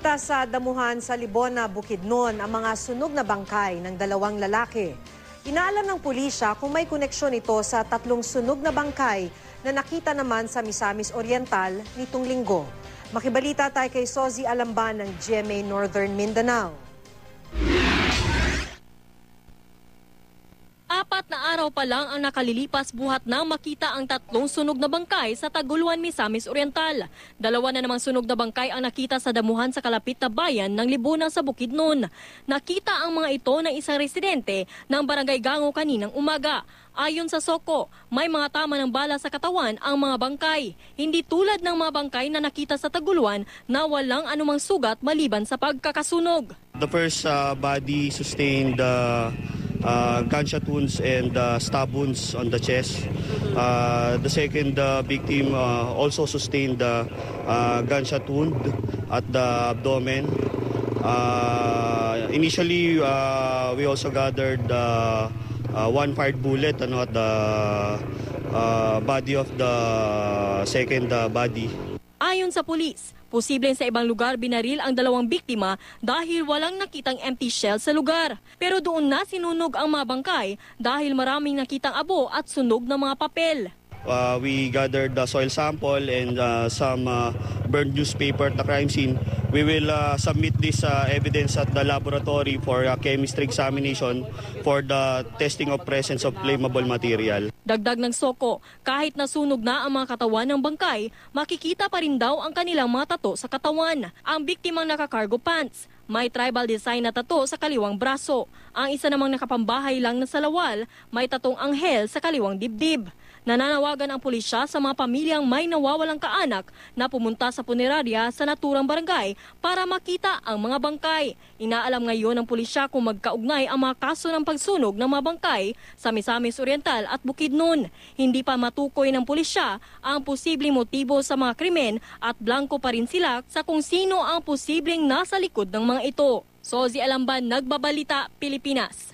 Nakita sa damuhan sa Libona, Bukidnon, ang mga sunog na bangkay ng dalawang lalaki. Inaalam ng pulisya kung may koneksyon ito sa tatlong sunog na bangkay na nakita naman sa Misamis Oriental nitong linggo. Makibalita tayo kay Sozi Alamban ng GMA Northern Mindanao. araw pa lang ang nakalilipas buhat na makita ang tatlong sunog na bangkay sa Taguluan, Misamis Oriental. Dalawa na namang sunog na bangkay ang nakita sa damuhan sa kalapit na bayan ng Libunan sa Bukidnon. Nakita ang mga ito ng isang residente ng Barangay Gango kaninang umaga. Ayon sa Soko, may mga tama ng bala sa katawan ang mga bangkay. Hindi tulad ng mga bangkay na nakita sa Taguluan na walang anumang sugat maliban sa pagkakasunog. The first uh, body sustained uh, uh, gunshot wounds and uh, stab wounds on the chest. Uh, the second uh, victim uh, also sustained uh, uh, gunshot wound at the abdomen. Uh, initially, uh, we also gathered uh, uh, one fired bullet ano, at the uh, body of the second uh, body. Ayon sa pulis, Posibleng sa ibang lugar binaril ang dalawang biktima dahil walang nakitang empty shell sa lugar. Pero doon na sinunog ang mga bangkay dahil maraming nakitang abo at sunog ng mga papel uh, we gathered the soil sample and uh, some uh, burned newspaper at the crime scene. We will uh, submit this uh, evidence at the laboratory for uh, chemistry examination for the testing of presence of flammable material. Dagdag ng soko, kahit nasunog na ang mga katawan ng bangkay, makikita pa rin daw ang kanilang mga tato sa katawan. Ang biktimang nakakargo pants, may tribal design na tato sa kaliwang braso. Ang isa namang nakapambahay lang na salawal, may tatong anghel sa kaliwang dibdib. Nananawagan ang pulisya sa mga pamilyang may nawawalang kaanak na pumunta sa punerarya sa naturang barangay para makita ang mga bangkay. Inaalam ngayon ng pulisya kung magkaugnay ang mga kaso ng pagsunog ng mga bangkay sa Misamis Oriental at Bukidnon. Hindi pa matukoy ng pulisya ang posibleng motibo sa mga krimen at blanco pa rin sila sa kung sino ang posibleng nasa likod ng mga ito. Sozi Alamban, Nagbabalita, Pilipinas.